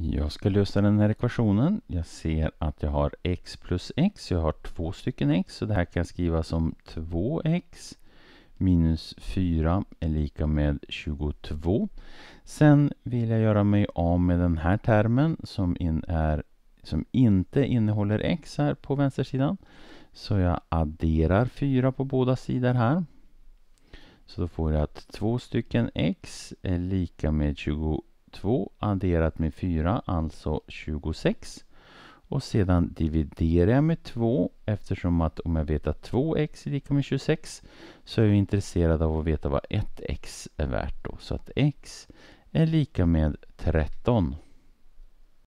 Jag ska lösa den här ekvationen. Jag ser att jag har x plus x. Jag har två stycken x, så det här kan jag skriva som 2x minus 4 är lika med 22. Sen vill jag göra mig av med den här termen som, in är, som inte innehåller x här på vänstersidan. Så jag adderar 4 på båda sidor här. Så då får jag att 2 stycken x är lika med 22 2 adderat med 4, alltså 26. Och sedan dividerar jag med 2 eftersom att om jag vet att 2x är lika med 26 så är jag intresserad av att veta vad 1x är värt då. Så att x är lika med 13.